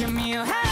give me a hand.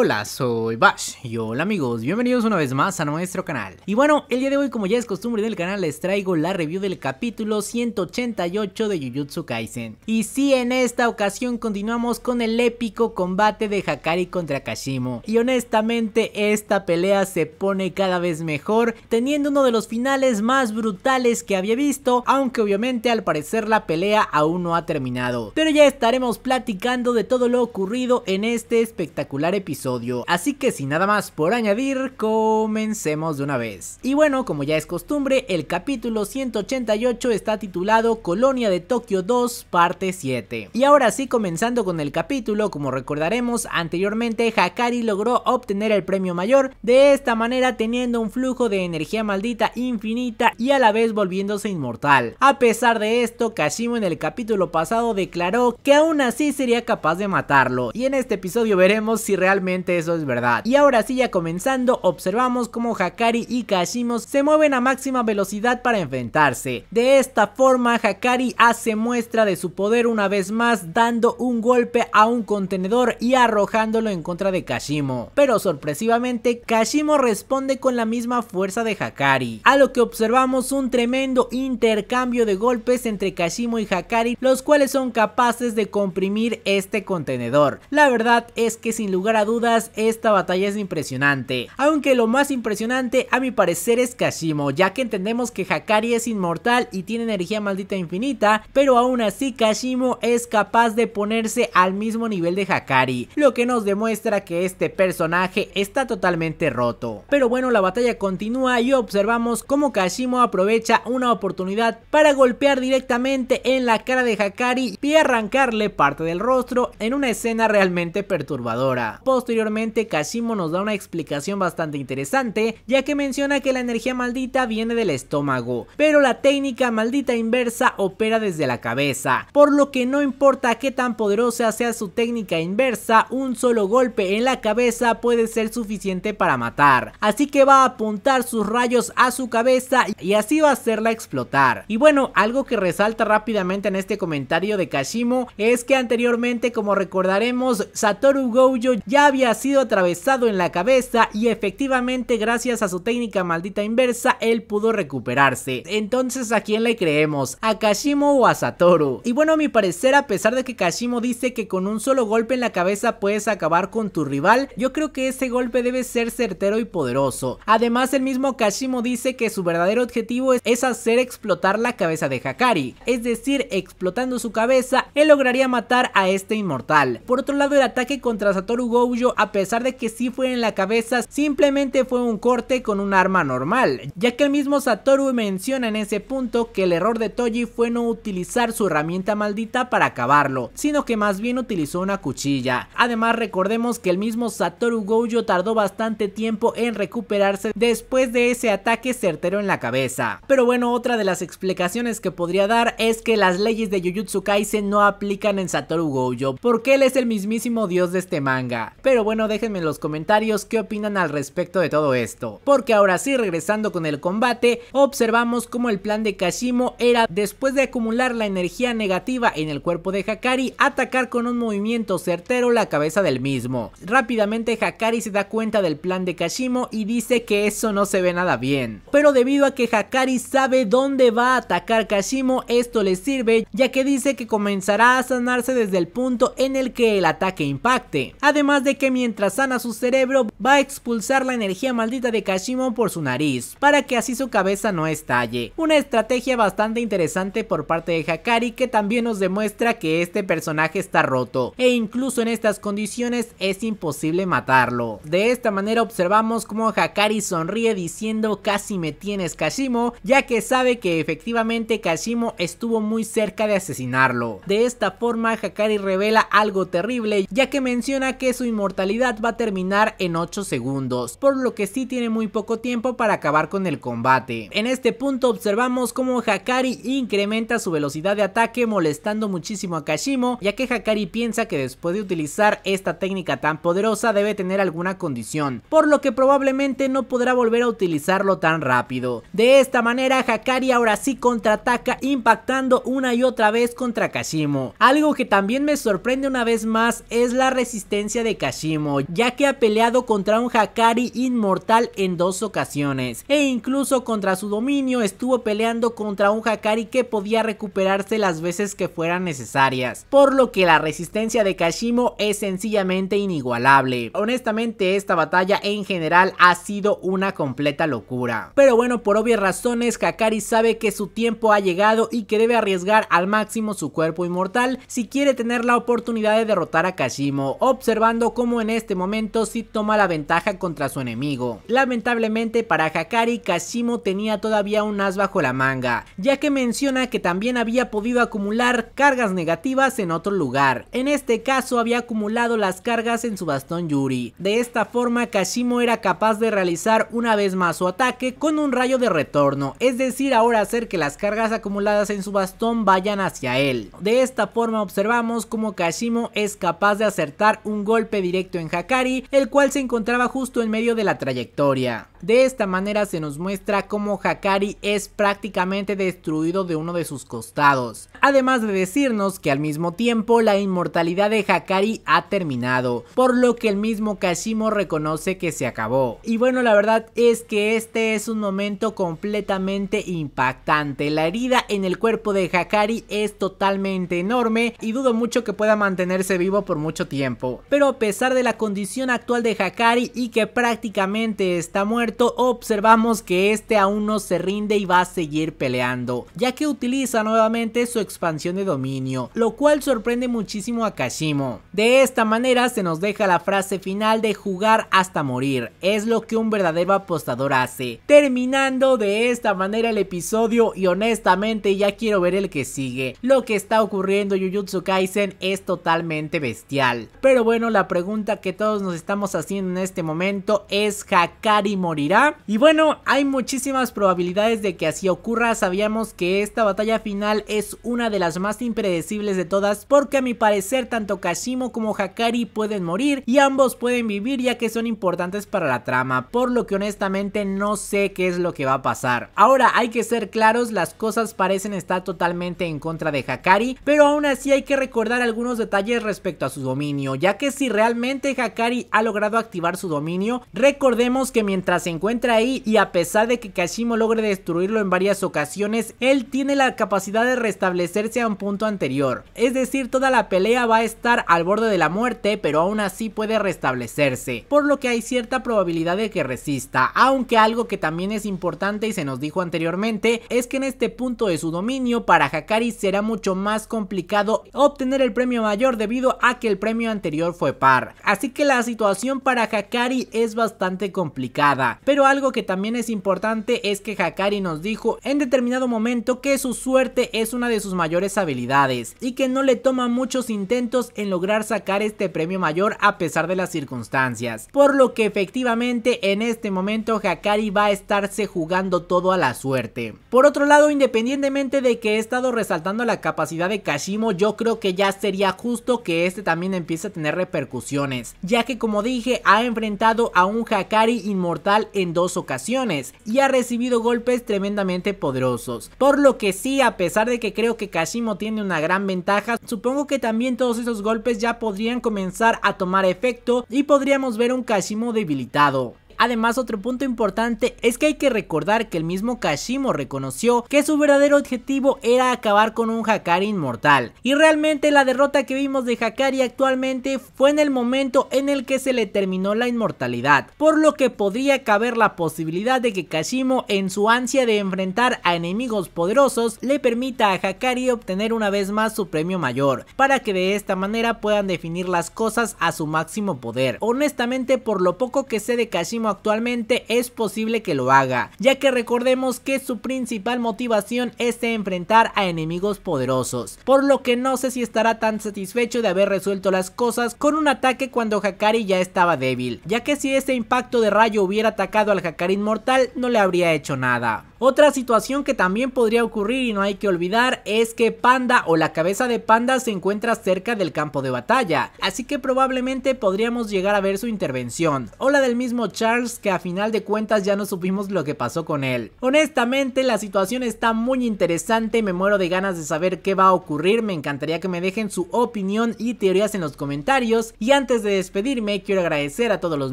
Hola, soy Bash y hola amigos, bienvenidos una vez más a nuestro canal. Y bueno, el día de hoy como ya es costumbre del canal les traigo la review del capítulo 188 de Jujutsu Kaisen. Y sí, en esta ocasión continuamos con el épico combate de Hakari contra Kashimo. Y honestamente esta pelea se pone cada vez mejor, teniendo uno de los finales más brutales que había visto, aunque obviamente al parecer la pelea aún no ha terminado. Pero ya estaremos platicando de todo lo ocurrido en este espectacular episodio. Así que sin nada más por añadir, comencemos de una vez. Y bueno, como ya es costumbre, el capítulo 188 está titulado Colonia de Tokio 2, parte 7. Y ahora sí, comenzando con el capítulo, como recordaremos anteriormente, Hakari logró obtener el premio mayor, de esta manera teniendo un flujo de energía maldita infinita y a la vez volviéndose inmortal. A pesar de esto, Kashimo en el capítulo pasado declaró que aún así sería capaz de matarlo, y en este episodio veremos si realmente eso es verdad. Y ahora sí ya comenzando, observamos cómo Hakari y Kashimo se mueven a máxima velocidad para enfrentarse. De esta forma Hakari hace muestra de su poder una vez más dando un golpe a un contenedor y arrojándolo en contra de Kashimo. Pero sorpresivamente Kashimo responde con la misma fuerza de Hakari. A lo que observamos un tremendo intercambio de golpes entre Kashimo y Hakari los cuales son capaces de comprimir este contenedor. La verdad es que sin lugar a dudas esta batalla es impresionante, aunque lo más impresionante a mi parecer es Kashimo, ya que entendemos que Hakari es inmortal y tiene energía maldita infinita, pero aún así Kashimo es capaz de ponerse al mismo nivel de Hakari, lo que nos demuestra que este personaje está totalmente roto. Pero bueno, la batalla continúa y observamos cómo Kashimo aprovecha una oportunidad para golpear directamente en la cara de Hakari y arrancarle parte del rostro en una escena realmente perturbadora. Posteriormente, Kashimo nos da una explicación bastante interesante, ya que menciona que la energía maldita viene del estómago, pero la técnica maldita inversa opera desde la cabeza, por lo que no importa qué tan poderosa sea su técnica inversa, un solo golpe en la cabeza puede ser suficiente para matar, así que va a apuntar sus rayos a su cabeza y así va a hacerla explotar. Y bueno, algo que resalta rápidamente en este comentario de Kashimo es que anteriormente, como recordaremos, Satoru Gojo ya había ha sido atravesado en la cabeza y efectivamente gracias a su técnica maldita inversa él pudo recuperarse. Entonces ¿a quién le creemos? ¿A Kashimo o a Satoru? Y bueno a mi parecer a pesar de que Kashimo dice que con un solo golpe en la cabeza puedes acabar con tu rival, yo creo que ese golpe debe ser certero y poderoso. Además el mismo Kashimo dice que su verdadero objetivo es hacer explotar la cabeza de Hakari, es decir, explotando su cabeza, él lograría matar a este inmortal. Por otro lado, el ataque contra Satoru Gojo a pesar de que sí fue en la cabeza, simplemente fue un corte con un arma normal, ya que el mismo Satoru menciona en ese punto que el error de Toji fue no utilizar su herramienta maldita para acabarlo, sino que más bien utilizó una cuchilla. Además recordemos que el mismo Satoru Gojo tardó bastante tiempo en recuperarse después de ese ataque certero en la cabeza. Pero bueno, otra de las explicaciones que podría dar es que las leyes de Jujutsu Kaisen no aplican en Satoru Gojo, porque él es el mismísimo dios de este manga. Pero bueno, déjenme en los comentarios qué opinan al respecto de todo esto. Porque ahora sí, regresando con el combate, observamos cómo el plan de Kashimo era, después de acumular la energía negativa en el cuerpo de Hakari, atacar con un movimiento certero la cabeza del mismo. Rápidamente Hakari se da cuenta del plan de Kashimo y dice que eso no se ve nada bien. Pero debido a que Hakari sabe dónde va a atacar Kashimo, esto le sirve ya que dice que comenzará a sanarse desde el punto en el que el ataque impacte. Además de que mientras sana su cerebro va a expulsar la energía maldita de Kashimo por su nariz, para que así su cabeza no estalle. Una estrategia bastante interesante por parte de Hakari que también nos demuestra que este personaje está roto, e incluso en estas condiciones es imposible matarlo. De esta manera observamos cómo Hakari sonríe diciendo casi me tienes Kashimo, ya que sabe que efectivamente Kashimo estuvo muy cerca de asesinarlo. De esta forma Hakari revela algo terrible, ya que menciona que su inmortalidad va a terminar en 8 segundos, por lo que sí tiene muy poco tiempo para acabar con el combate. En este punto observamos cómo Hakari incrementa su velocidad de ataque molestando muchísimo a Kashimo, ya que Hakari piensa que después de utilizar esta técnica tan poderosa debe tener alguna condición, por lo que probablemente no podrá volver a utilizarlo tan rápido. De esta manera Hakari ahora sí contraataca impactando una y otra vez contra Kashimo. Algo que también me sorprende una vez más es la resistencia de Kashimo ya que ha peleado contra un Hakari inmortal en dos ocasiones, e incluso contra su dominio estuvo peleando contra un Hakari que podía recuperarse las veces que fueran necesarias, por lo que la resistencia de Kashimo es sencillamente inigualable. Honestamente esta batalla en general ha sido una completa locura. Pero bueno, por obvias razones Hakari sabe que su tiempo ha llegado y que debe arriesgar al máximo su cuerpo inmortal si quiere tener la oportunidad de derrotar a Kashimo, observando cómo en este momento si toma la ventaja contra su enemigo. Lamentablemente para Hakari, Kashimo tenía todavía un as bajo la manga, ya que menciona que también había podido acumular cargas negativas en otro lugar. En este caso había acumulado las cargas en su bastón Yuri. De esta forma Kashimo era capaz de realizar una vez más su ataque con un rayo de retorno, es decir ahora hacer que las cargas acumuladas en su bastón vayan hacia él. De esta forma observamos como Kashimo es capaz de acertar un golpe directo en Hakari, el cual se encontraba justo en medio de la trayectoria. De esta manera se nos muestra cómo Hakari es prácticamente destruido de uno de sus costados. Además de decirnos que al mismo tiempo la inmortalidad de Hakari ha terminado, por lo que el mismo Kashimo reconoce que se acabó. Y bueno, la verdad es que este es un momento completamente impactante. La herida en el cuerpo de Hakari es totalmente enorme y dudo mucho que pueda mantenerse vivo por mucho tiempo. Pero a pesar de la condición actual de Hakari y que prácticamente está muerto, observamos que este aún no se rinde y va a seguir peleando, ya que utiliza nuevamente su expansión de dominio, lo cual sorprende muchísimo a Kashimo. De esta manera se nos deja la frase final de jugar hasta morir, es lo que un verdadero apostador hace. Terminando de esta manera el episodio y honestamente ya quiero ver el que sigue. Lo que está ocurriendo Jujutsu Kaisen es totalmente bestial. Pero bueno, la pregunta que todos nos estamos haciendo en este momento es Hakari morir. Y bueno, hay muchísimas probabilidades de que así ocurra. Sabíamos que esta batalla final es una de las más impredecibles de todas porque a mi parecer tanto Kashimo como Hakari pueden morir y ambos pueden vivir ya que son importantes para la trama, por lo que honestamente no sé qué es lo que va a pasar. Ahora hay que ser claros, las cosas parecen estar totalmente en contra de Hakari, pero aún así hay que recordar algunos detalles respecto a su dominio, ya que si realmente Hakari ha logrado activar su dominio, recordemos que mientras se encuentra ahí y a pesar de que Kashimo logre destruirlo en varias ocasiones, él tiene la capacidad de restablecerse a un punto anterior. Es decir, toda la pelea va a estar al borde de la muerte, pero aún así puede restablecerse, por lo que hay cierta probabilidad de que resista, aunque algo que también es importante y se nos dijo anteriormente, es que en este punto de su dominio para Hakari será mucho más complicado obtener el premio mayor debido a que el premio anterior fue par. Así que la situación para Hakari es bastante complicada. Pero algo que también es importante es que Hakari nos dijo en determinado momento que su suerte es una de sus mayores habilidades y que no le toma muchos intentos en lograr sacar este premio mayor a pesar de las circunstancias. Por lo que efectivamente en este momento Hakari va a estarse jugando todo a la suerte. Por otro lado, independientemente de que he estado resaltando la capacidad de Kashimo, yo creo que ya sería justo que este también empiece a tener repercusiones, ya que como dije ha enfrentado a un Hakari inmortal en dos ocasiones y ha recibido golpes tremendamente poderosos. Por lo que sí, a pesar de que creo que Kashimo tiene una gran ventaja, supongo que también todos esos golpes ya podrían comenzar a tomar efecto y podríamos ver un Kashimo debilitado. Además, otro punto importante es que hay que recordar que el mismo Kashimo reconoció que su verdadero objetivo era acabar con un Hakari inmortal. Y realmente la derrota que vimos de Hakari actualmente fue en el momento en el que se le terminó la inmortalidad, por lo que podría caber la posibilidad de que Kashimo en su ansia de enfrentar a enemigos poderosos le permita a Hakari obtener una vez más su premio mayor, para que de esta manera puedan definir las cosas a su máximo poder. Honestamente por lo poco que sé de Kashimo actualmente es posible que lo haga, ya que recordemos que su principal motivación es de enfrentar a enemigos poderosos, por lo que no sé si estará tan satisfecho de haber resuelto las cosas con un ataque cuando Hakari ya estaba débil, ya que si ese impacto de rayo hubiera atacado al Hakari inmortal no le habría hecho nada. Otra situación que también podría ocurrir y no hay que olvidar es que Panda o la cabeza de Panda se encuentra cerca del campo de batalla, así que probablemente podríamos llegar a ver su intervención, o la del mismo Char que a final de cuentas ya no supimos lo que pasó con él. Honestamente la situación está muy interesante, me muero de ganas de saber qué va a ocurrir, me encantaría que me dejen su opinión y teorías en los comentarios y antes de despedirme quiero agradecer a todos los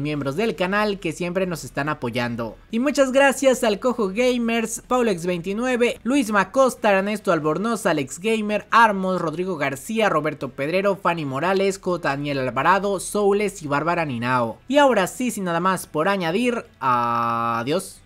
miembros del canal que siempre nos están apoyando. Y muchas gracias al Cojo Gamers, Paulex29, Luis Macosta, Ernesto Albornoz, Alex Gamer, Armos, Rodrigo García, Roberto Pedrero, Fanny Morales, Daniel Alvarado, Soules y Bárbara Ninao. Y ahora sí, sin nada más por ahí añadir a... Adiós.